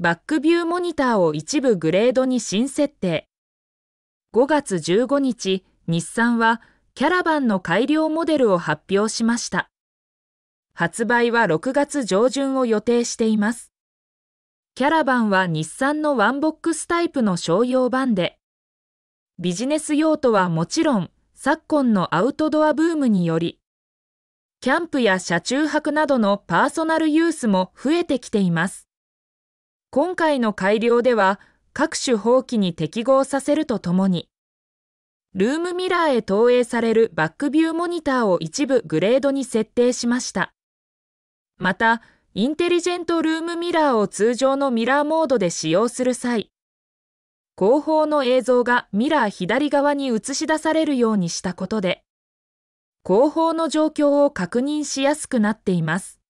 バックビューモニターを一部グレードに新設定。5月15日、日産はキャラバンの改良モデルを発表しました。発売は6月上旬を予定しています。キャラバンは日産のワンボックスタイプの商用版で、ビジネス用途はもちろん、昨今のアウトドアブームにより、キャンプや車中泊などのパーソナルユースも増えてきています。今回の改良では各種法規に適合させるとともに、ルームミラーへ投影されるバックビューモニターを一部グレードに設定しました。また、インテリジェントルームミラーを通常のミラーモードで使用する際、後方の映像がミラー左側に映し出されるようにしたことで、後方の状況を確認しやすくなっています。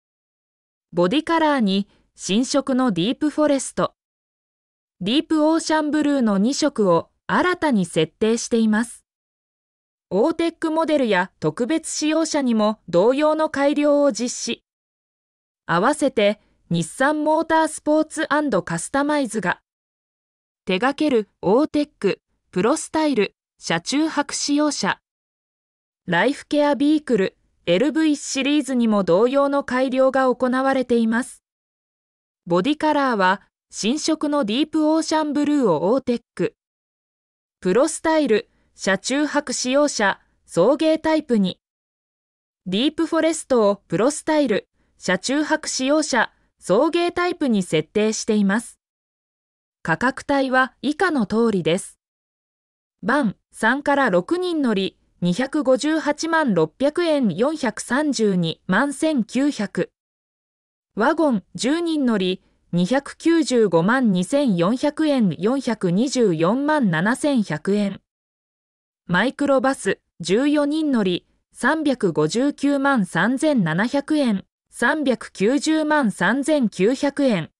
ボディカラーに新色のディープフォレスト、ディープオーシャンブルーの2色を新たに設定しています。オーテックモデルや特別使用者にも同様の改良を実施。合わせて日産モータースポーツカスタマイズが手掛けるオーテック、プロスタイル、車中泊使用者、ライフケアビークル LV シリーズにも同様の改良が行われています。ボディカラーは新色のディープオーシャンブルーをオーテック。プロスタイル、車中泊使用者、送迎タイプに。ディープフォレストをプロスタイル、車中泊使用者、送迎タイプに設定しています。価格帯は以下の通りです。バン3から6人乗り、258万600円432万1900。ワゴン10人乗り295万2400円424万7100円マイクロバス14人乗り359万3700円390万3900円